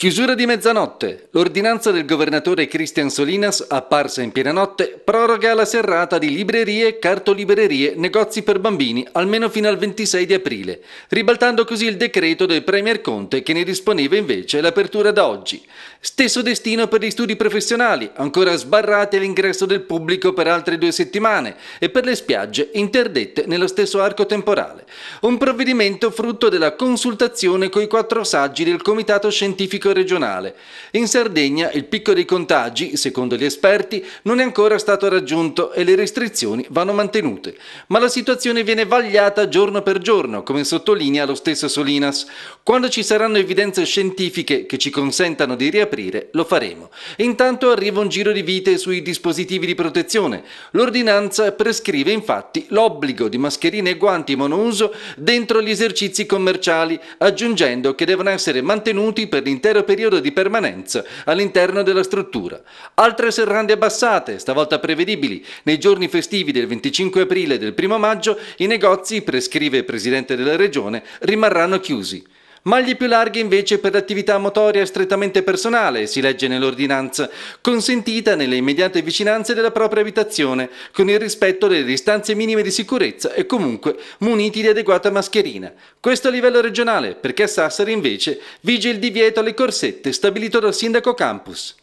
Chiusura di mezzanotte. L'ordinanza del governatore Cristian Solinas, apparsa in piena notte, proroga la serrata di librerie, cartolibrerie, negozi per bambini almeno fino al 26 di aprile, ribaltando così il decreto del Premier Conte che ne disponeva invece l'apertura da oggi. Stesso destino per gli studi professionali, ancora sbarrati all'ingresso del pubblico per altre due settimane e per le spiagge interdette nello stesso arco temporale. Un provvedimento frutto della consultazione coi quattro saggi del Comitato Scientifico rischio regionale. In Sardegna il picco dei contagi, secondo gli esperti, non è ancora stato raggiunto e le restrizioni vanno mantenute. Ma la situazione viene vagliata giorno per giorno, come sottolinea lo stesso Solinas. Quando ci saranno evidenze scientifiche che ci consentano di riaprire, lo faremo. Intanto arriva un giro di vite sui dispositivi di protezione. L'ordinanza prescrive infatti l'obbligo di mascherine e guanti monouso dentro gli esercizi commerciali, aggiungendo che devono essere mantenuti per l'intero l'intero periodo di permanenza all'interno della struttura. Altre serrande abbassate, stavolta prevedibili, nei giorni festivi del 25 aprile e del 1 maggio i negozi, prescrive il Presidente della Regione, rimarranno chiusi. Maglie più larghe invece per l'attività motoria strettamente personale, si legge nell'ordinanza, consentita nelle immediate vicinanze della propria abitazione, con il rispetto delle distanze minime di sicurezza e comunque muniti di adeguata mascherina. Questo a livello regionale, perché a Sassari invece vige il divieto alle corsette stabilito dal sindaco Campus.